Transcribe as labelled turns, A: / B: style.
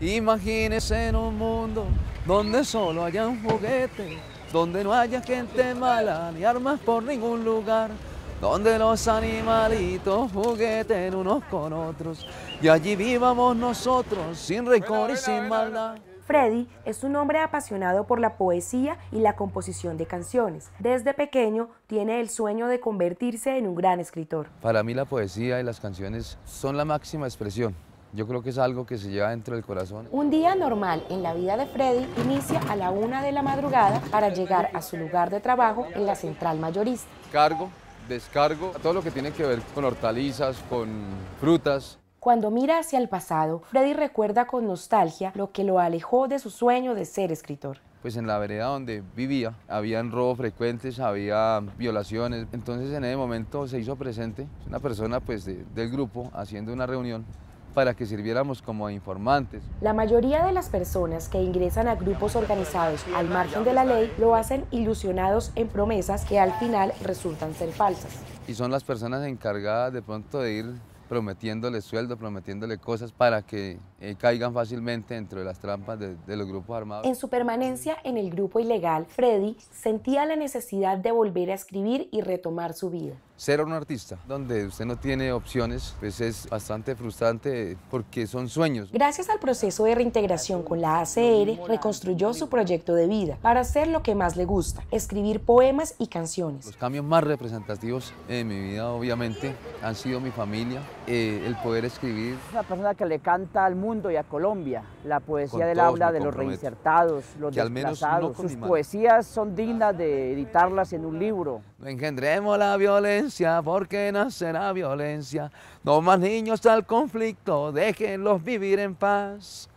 A: Imagínese en un mundo donde solo haya un juguete, donde no haya gente mala ni armas por ningún lugar, donde los animalitos jugueten
B: unos con otros
A: y allí vivamos nosotros sin rencor y sin
B: maldad. Freddy es un hombre apasionado por la poesía y la composición de canciones. Desde pequeño tiene el sueño de convertirse en un gran escritor.
C: Para mí la poesía y las canciones son la máxima expresión yo creo que es algo que se lleva dentro del corazón.
B: Un día normal en la vida de Freddy inicia a la una de la madrugada para llegar a su lugar de trabajo en la central mayorista.
C: Cargo, descargo, todo lo que tiene que ver con hortalizas, con frutas.
B: Cuando mira hacia el pasado, Freddy recuerda con nostalgia lo que lo alejó de su sueño de ser escritor
C: pues en la vereda donde vivía, habían robos frecuentes, había violaciones. Entonces en ese momento se hizo presente una persona pues del grupo haciendo una reunión para que sirviéramos como informantes.
B: La mayoría de las personas que ingresan a grupos organizados al margen de la ley lo hacen ilusionados en promesas que al final resultan ser falsas.
C: Y son las personas encargadas de pronto de ir prometiéndole sueldo, prometiéndole cosas para que eh, caigan fácilmente dentro de las trampas de, los grupos armados. En su
B: permanencia en el grupo ilegal, Freddy sentía la necesidad de volver a escribir y retomar su vida
C: ser un artista donde usted no tiene opciones, pues es bastante frustrante porque son sueños.
B: Gracias al proceso de reintegración con la ACR, reconstruyó su proyecto de vida para hacer lo que más le gusta, escribir poemas y canciones. Los
C: cambios más representativos en mi vida, obviamente, han sido mi familia, eh, el poder escribir.
A: Una persona que le canta al mundo y a Colombia, la poesía del habla de los reinsertados, los que desplazados. Sus poesías son dignas de editarlas en un libro. No engendremos la violencia porque nacerá violencia. No más niños al conflicto, déjenlos vivir en paz.